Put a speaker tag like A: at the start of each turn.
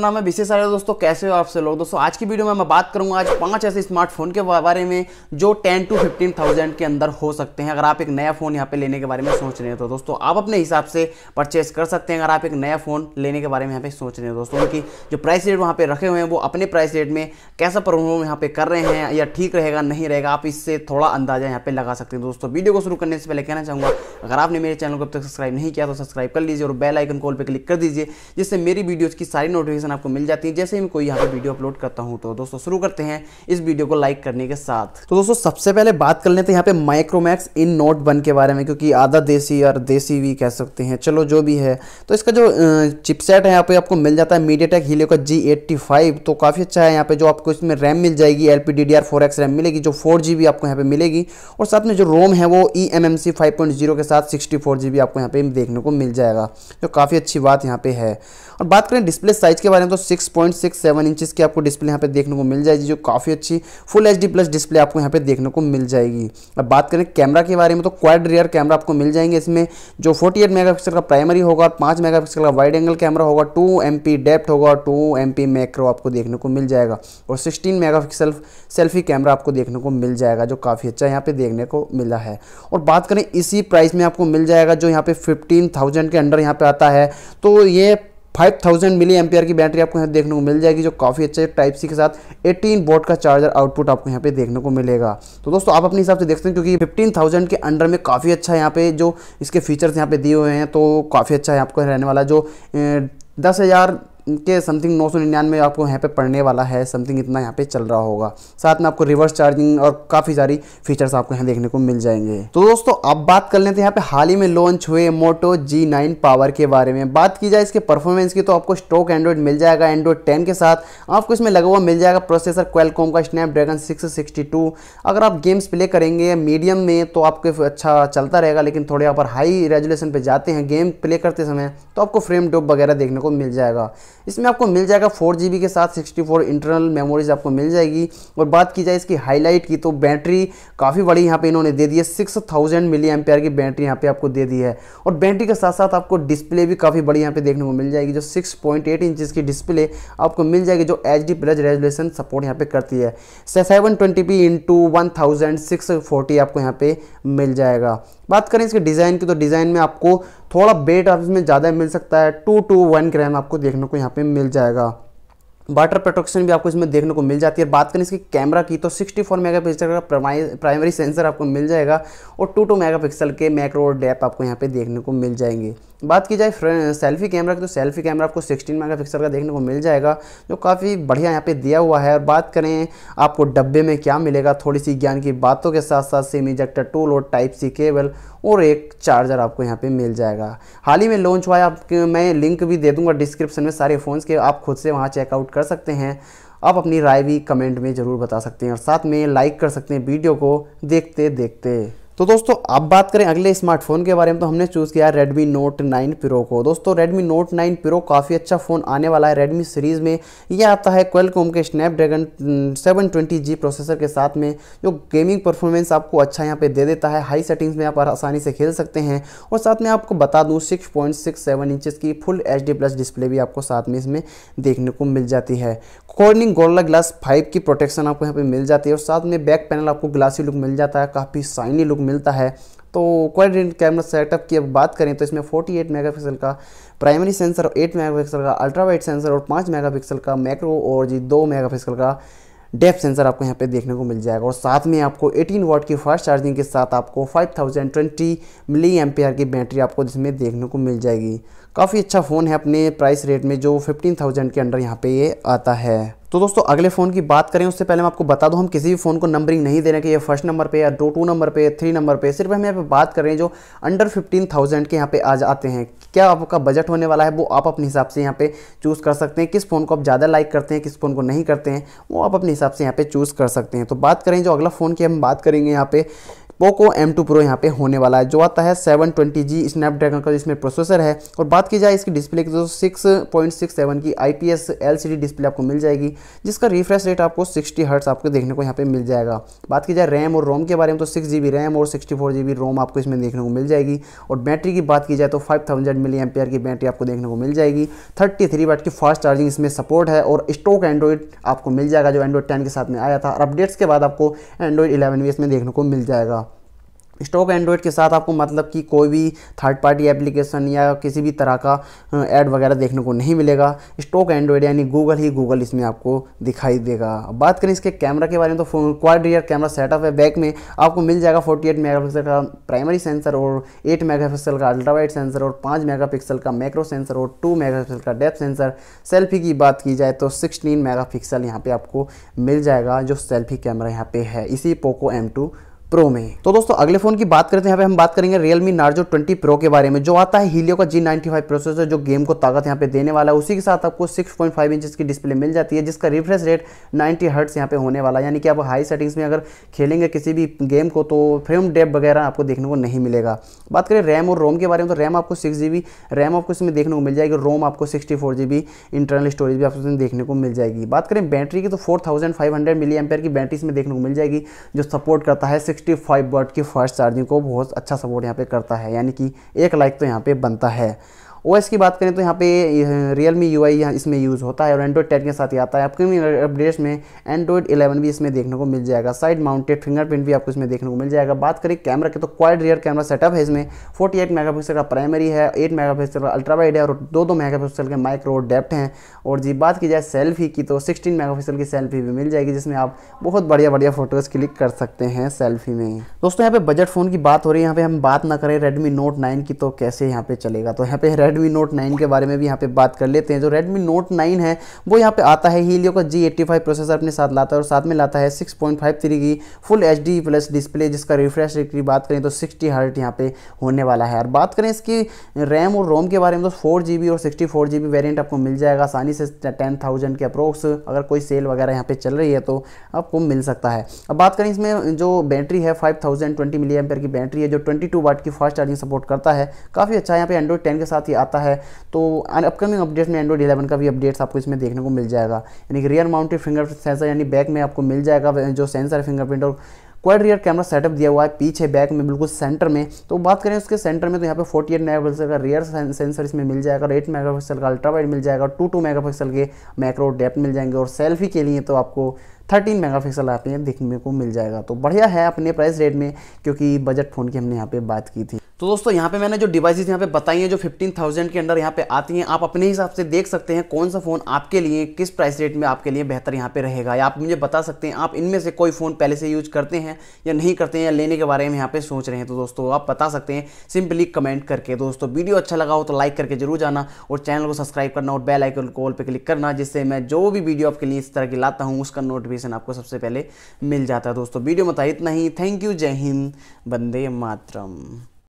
A: नाम है विशेष आर्य दोस्तों कैसे हो आप से लोग दोस्तों आज की वीडियो में मैं बात करूंगा आज पांच ऐसे स्मार्टफोन के बारे में जो 10 टू 15 थाउजेंड के अंदर हो सकते हैं अगर आप एक नया फ़ोन यहाँ पे लेने के बारे में सोच रहे हैं तो दोस्तों आप अपने हिसाब से परचेस कर सकते हैं अगर आप एक नया फ़ोन लेने के बारे में यहाँ पे सोच रहे हैं दोस्तों उनकी जो प्राइस रेट वहाँ पर रखे हुए हैं वो अपने प्राइस रेट में कैसा प्रॉब्लम यहाँ पे कर रहे हैं या ठीक रहेगा नहीं रहेगा आप इससे थोड़ा अंदाजा यहाँ पे लगा सकते हैं दोस्तों वीडियो को शुरू करने से पहले कहना चाहूंगा अगर आपने मेरे चैनल को अब तक सब्सक्राइब नहीं किया तो सब्सक्राइब कर लीजिए और बेल आइकन कॉल पर क्लिक कर दीजिए जिससे मेरी वीडियोज़ की सारी नोटिफिकेशन नोटिफिकेशन आपको मिल जाती है जैसे ही मैं कोई यहाँ पे वीडियो अपलोड करता हूँ तो दोस्तों शुरू करते हैं इस वीडियो को लाइक करने के साथ तो दोस्तों सबसे पहले बात कर लेते हैं यहाँ पे माइक्रोमैक्स इन नोट वन के बारे में क्योंकि आधा देसी और देसी भी कह सकते हैं चलो जो भी है तो इसका जो चिपसेट है यहाँ पे आपको मिल जाता है मीडिया टेक हीलियो का जी तो काफ़ी अच्छा है यहाँ पे जो आपको इसमें रैम मिल जाएगी एल पी डी रैम मिलेगी जो फोर आपको यहाँ पे मिलेगी और साथ में जो रोम है वो ई e एम के साथ सिक्सटी आपको यहाँ पे देखने को मिल जाएगा जो काफ़ी अच्छी बात यहाँ पे है और बात करें डिस्प्ले साइज के बारे करें तो 6.67 इंचेस की आपको डिस्प्ले यहाँ पे देखने को मिल जाएगी जो काफ़ी अच्छी फुल एच प्लस डिस्प्ले आपको यहाँ पे देखने को मिल जाएगी अब बात करें कैमरा के बारे में तो क्वाड रियर कैमरा आपको मिल जाएंगे इसमें जो 48 मेगापिक्सल का प्राइमरी होगा और 5 मेगा का वाइड एंगल कैमरा होगा 2 एमपी डेप्थ होगा टू एम एमपी मैक्रो आपको देखने को मिल जाएगा और सिक्सटीन मेगा सेल्फी कैमरा आपको देखने को मिल जाएगा जो काफ़ी अच्छा यहाँ पे देखने को मिला है और बात करें इसी प्राइस में आपको मिल जाएगा जो यहाँ पे फिफ्टीन के अंडर यहाँ पे आता है तो ये फाइव थाउजेंड मिली एम्पियर की बैटरी आपको यहाँ देखने को मिल जाएगी जो काफ़ी अच्छे टाइप सी के साथ 18 वोट का चार्जर आउटपुट आपको यहाँ पे देखने को मिलेगा तो दोस्तों आप अपने हिसाब से देखते हैं क्योंकि 15,000 के अंडर में काफ़ी अच्छा यहाँ पे जो इसके फीचर्स यहाँ पे दिए हुए हैं तो काफ़ी अच्छा है आपको रहने वाला जो दस हज़ार के समथिंग नौ सौ निन्यानवे आपको यहाँ पे पढ़ने वाला है समथिंग इतना यहाँ पे चल रहा होगा साथ में आपको रिवर्स चार्जिंग और काफ़ी सारी फीचर्स आपको यहाँ देखने को मिल जाएंगे तो दोस्तों अब बात कर लेते हैं यहाँ पे हाल ही में लॉन्च हुए मोटो जी नाइन पावर के बारे में बात की जाए इसके परफॉर्मेंस की तो आपको स्टॉक एंड्रॉइड मिल जाएगा एंड्रॉइड टेन के साथ आपको इसमें लगा हुआ मिल जाएगा प्रोसेसर क्वेलकॉम का स्नैपड्रैगन सिक्स सिक्सटी टू अगर आप गेम्स प्ले करेंगे मीडियम में तो आपको अच्छा चलता रहेगा लेकिन थोड़े यहाँ पर हाई रेजुलेशन पर जाते हैं गेम प्ले करते समय तो आपको फ्रेम डोप वगैरह देखने को मिल जाएगा इसमें आपको मिल जाएगा फोर जी के साथ सिक्सटी इंटरनल मेमोरीज आपको मिल जाएगी और बात की जाए इसकी हाईलाइट की तो बैटरी काफ़ी बड़ी यहाँ पे इन्होंने दे दी है सिक्स थाउजेंड मिली एम्पेयर की बैटरी यहाँ पे आपको दे दी है और बैटरी के साथ साथ आपको डिस्प्ले भी काफ़ी बड़ी यहाँ पे देखने को मिल जाएगी जो 6.8 पॉइंट की डिस्प्ले आपको मिल जाएगी जो H D plus resolution support यहाँ पर करती है seven twenty P into one thousand six forty आपको यहाँ पे मिल जाएगा बात करें इसके डिज़ाइन की तो डिज़ाइन में आपको थोड़ा बेट आप इसमें ज़्यादा मिल सकता है टू टू वन ग्राम आपको देखने को यहाँ पे मिल जाएगा वाटर प्रोटेक्शन भी आपको इसमें देखने को मिल जाती है बात करें इसकी कैमरा की तो 64 फोर मेगापिक्सल का प्राइमरी सेंसर आपको मिल जाएगा और 2 टू मेगापिक्सल के मैक्रो डैप आपको यहाँ पे देखने को मिल जाएंगे बात की जाए सेल्फी कैमरा की तो सेल्फी कैमरा आपको 16 मेगापिक्सल का देखने को मिल जाएगा जो काफ़ी बढ़िया यहाँ पे दिया हुआ है और बात करें आपको डब्बे में क्या मिलेगा थोड़ी सी ज्ञान की बातों के साथ साथ सेम इजेक्टर टूल और टाइप सी केबल और एक चार्जर आपको यहाँ पे मिल जाएगा हाल ही में लॉन्च हुआ है आपके मैं लिंक भी दे दूंगा डिस्क्रिप्शन में सारे फ़ोन्स के आप खुद से वहाँ चेकआउट कर सकते हैं आप अपनी राय भी कमेंट में ज़रूर बता सकते हैं और साथ में लाइक कर सकते हैं वीडियो को देखते देखते तो दोस्तों अब बात करें अगले स्मार्टफोन के बारे में तो हमने चूज़ किया है Redmi Note 9 Pro को दोस्तों Redmi Note 9 Pro काफ़ी अच्छा फ़ोन आने वाला है Redmi सीरीज़ में ये आता है कोम के स्नैपड्रैगन 720G प्रोसेसर के साथ में जो गेमिंग परफॉर्मेंस आपको अच्छा यहाँ पे दे देता है हाई सेटिंग्स में आप आसानी से खेल सकते हैं और साथ में आपको बता दूँ सिक्स पॉइंट की फुल एच प्लस डिस्प्ले भी आपको साथ में इसमें देखने को मिल जाती है कॉर्निंग गोल्डा ग्लास फाइव की प्रोटेक्शन आपको यहाँ पर मिल जाती है और साथ में बैक पैनल आपको ग्लासी लुक मिल जाता है काफ़ी साइनी लुक मिलता है तो क्वाड्रेंट कैमरा सेटअप की अब बात करें तो इसमें 48 मेगापिक्सल का प्राइमरी सेंसर और 8 मेगापिक्सल का अल्ट्रा वाइट सेंसर और 5 मेगापिक्सल का मैक्रो और जी 2 मेगापिक्सल का डेप सेंसर आपको यहाँ पे देखने को मिल जाएगा और साथ में आपको 18 वॉट की फास्ट चार्जिंग के साथ आपको 5020 मिली एम्पेयर की बैटरी आपको इसमें देखने को मिल जाएगी काफ़ी अच्छा फ़ोन है अपने प्राइस रेट में जो फिफ्टीन थाउजेंड के अंडर यहाँ पे ये आता है तो दोस्तों अगले फ़ोन की बात करें उससे पहले मैं आपको बता दूं हम किसी भी फ़ोन को नंबरिंग नहीं दे रहे हैं कि ये फर्स्ट नंबर पे या दो टू नंबर पे थ्री नंबर पे सिर्फ हम यहाँ पे बात कर रहे हैं जो अंडर फिफ्टीन थाउजेंड के यहाँ पे आ जाते हैं क्या आपका बजट होने वाला है वो आप अपने हिसाब से यहाँ पे चूज़ कर सकते हैं किस फ़ोन को आप ज़्यादा लाइक करते हैं किस फ़ोन को नहीं करते हैं वो आप अपने हिसाब से यहाँ पर चूज़ कर सकते हैं तो बात करें जो अगला फ़ोन की हम बात करेंगे यहाँ पे पोको एम टू प्रो यहाँ पे होने वाला है जो आता है सेवन ट्वेंटी जी स्नैपड्रैगन का इसमें प्रोसेसर है और बात की जाए इसकी डिस्प्ले की तो सिक्स पॉइंट सिक्स सेवन की I P S L C D display आपको मिल जाएगी जिसका रिफ्रेश रेट आपको सिक्सटी हर्ट्स आपको देखने को यहाँ पे मिल जाएगा बात की जाए रैम और रोम के बारे में तो सिक्स जी बी रैम और sixty four G B ROM आपको इसमें देखने को मिल जाएगी और बैटरी की बात की जाए तो फाइव थाउजेंड मिली आर की बैटरी आपको देखने को मिल जाएगी थर्टी थ्री वाट की फास्ट चार्जिंग इसमें सपोर्ट है और स्टॉक एंड्रॉइड आपको मिल जाएगा जो एंड्रॉइड टेन के साथ में आया था और अपडेट्स के बाद आपको एंड्रॉइड इलेवन भी इसमें देखने को मिल जाएगा स्टॉक एंड्रॉयड के साथ आपको मतलब कि कोई भी थर्ड पार्टी एप्लीकेशन या किसी भी तरह का ऐड वगैरह देखने को नहीं मिलेगा स्टॉक एंड्रॉयड यानी गूगल ही गूगल इसमें आपको दिखाई देगा बात करें इसके कैमरा के बारे में तो क्वाड रियर कैमरा सेटअप है बैक में आपको मिल जाएगा 48 मेगापिक्सल का प्राइमरी सेंसर और 8 मेगापिक्सल का अल्ट्रावाइट सेंसर और 5 मेगापिक्सल का मैक्रो सेंसर और 2 मेगापिक्सल का डेप्थ सेंसर सेल्फी की बात की जाए तो 16 मेगापिक्सल यहाँ पे आपको मिल जाएगा जो सेल्फी कैमरा यहाँ पे है इसी पोको एम टू प्रो में तो दोस्तों अगले फोन की बात करते हैं यहाँ पे हम बात करेंगे रियलमी नार्जो 20 प्रो के बारे में जो आता है हीलियो का जी नाइन्टी फाइव प्रोसेसर जो गेम को ताकत यहाँ पे देने वाला है उसी के साथ आपको 6.5 पॉइंट इंच की डिस्प्ले मिल जाती है जिसका रिफ्रेश रेट 90 हर्ट्स यहाँ पे होने वाला है यानी कि आप हाई सेटिंग्स में अगर खेलेंगे किसी भी गेम को तो फ्रेम डेप वगैरह आपको देखने को नहीं मिलेगा बात करें रैम और रोम के बारे में तो रैम आपको सिक्स जी रैम आपको इसमें देखने को मिल जाएगी रोम आपको sixty four G internal storage भी आपको देखने को मिल जाएगी बात करें बैटरी की तो four thousand five hundred milliampere की बैटरी इसमें देखने को मिल जाएगी जो सपोर्ट करता है सिक्स सिक्सटी फाइव वाट की फास्ट चार्जिंग को बहुत अच्छा सपोर्ट यहाँ पे करता है यानी कि एक लाइक तो यहाँ पे बनता है ओएस की बात करें तो यहाँ पे रियल मी यू आई इसमें यूज़ होता है और एंड्रॉइड टेन के साथ ही आता है अपकमिंग अपडेट्स में एंड्रॉइड इलेवन भी इसमें देखने को मिल जाएगा साइड माउंटेड फिंगरप्रिंट भी आपको इसमें देखने को मिल जाएगा बात करें कैमरा की तो क्वाइड रियर कैमरा सेटअप है इसमें 48 मेगापिक्सल का प्राइमरी है मेगा पिक्सल का अल्ट्रा वाइड है और दो दो पिक्सल के माइक्रो डेप्थ हैं और जी बात की जाए सेल्फी की तो सिक्सटीन पिक्सल की सेल्फी भी मिल जाएगी जिसमें आप बहुत बढ़िया बढ़िया फोटोज़ क्लिक कर सकते हैं सेल्फी में दोस्तों यहाँ पे बजट फ़ोन की बात हो रही है यहाँ पे हम बात ना करें रेडमी नोट नाइन की तो कैसे यहाँ पे चलेगा तो यहाँ पे Redmi नोट नाइन के बारे में भी यहाँ पे बात कर लेते हैं जो रेडमी नोट नाइन है वो यहाँ पे आता है हीलियो का G85 प्रोसेसर अपने साथ लाता है और साथ में लाता है सिक्स पॉइंट फाइव थ्री की full H D plus display जिसका रिफ्रेश रेट की बात करें तो सिक्सटी हर्ट यहाँ पे होने वाला है और बात करें इसकी रैम और रोम के बारे में तो फोर जी बी और sixty four G B variant आपको मिल जाएगा आसानी से टेन थाउजेंड के अप्रोक्स अगर कोई सेल वगैरह यहाँ पे चल रही है तो आपको मिल सकता है अब बात करें इसमें जो बैटरी है five thousand twenty milliampere की बैटरी है जो ट्वेंटी टू वाट की फास्ट चार्जिंग सपोर्ट करता है काफ़ी अच्छा यहाँ पे एंड्रॉइड टेन के साथ ही आता है तो अपकमिंग अपडेट में एंड्रॉइड इलेवन का भी अपडेट्स आपको इसमें देखने को मिल जाएगा यानी कि रियर माउंटेड फिंगर सेंसर यानी बैक में आपको मिल जाएगा जो सेंसर फिंगरप्रिंट और क्वाड रियर कैमरा सेटअप दिया हुआ है पीछे बैक में बिल्कुल सेंटर में तो बात करें उसके सेंटर में तो यहाँ पे 48 एट मेगापिक्सल का रियर सेंसर इसमें मिल जाएगा और एट मेगापिक्सल का अल्ट्रा वाइड मिल जाएगा टू टू मेगापिक्सल के मैक्रो डेप्थ मिल जाएंगे और सेल्फी के लिए तो आपको 13 मेगापिक्सल आप देखने को मिल जाएगा तो बढ़िया है अपने प्राइस रेट में क्योंकि बजट फ़ोन की हमने यहाँ पर बात की थी तो दोस्तों यहाँ पे मैंने जो डिवाइसेस यहाँ पे बताई हैं जो 15,000 के अंडर यहाँ पे आती हैं आप अपने हिसाब से देख सकते हैं कौन सा फ़ोन आपके लिए किस प्राइस रेट में आपके लिए बेहतर यहाँ पे रहेगा या आप मुझे बता सकते हैं आप इनमें से कोई फ़ोन पहले से यूज करते हैं या नहीं करते हैं या लेने के बारे में यहाँ पर सोच रहे हैं तो दोस्तों आप बता सकते हैं सिंपली कमेंट करके दोस्तों वीडियो अच्छा लगा हो तो लाइक करके जरूर जाना और चैनल को सब्सक्राइब करना और बेल आइकन कॉल पर क्लिक करना जिससे मैं जो भी वीडियो आपके लिए इस तरह की लाता हूँ उसका नोटिफिकेशन आपको सबसे पहले मिल जाता है दोस्तों वीडियो बताए इतना ही थैंक यू जय हिंद बंदे मातरम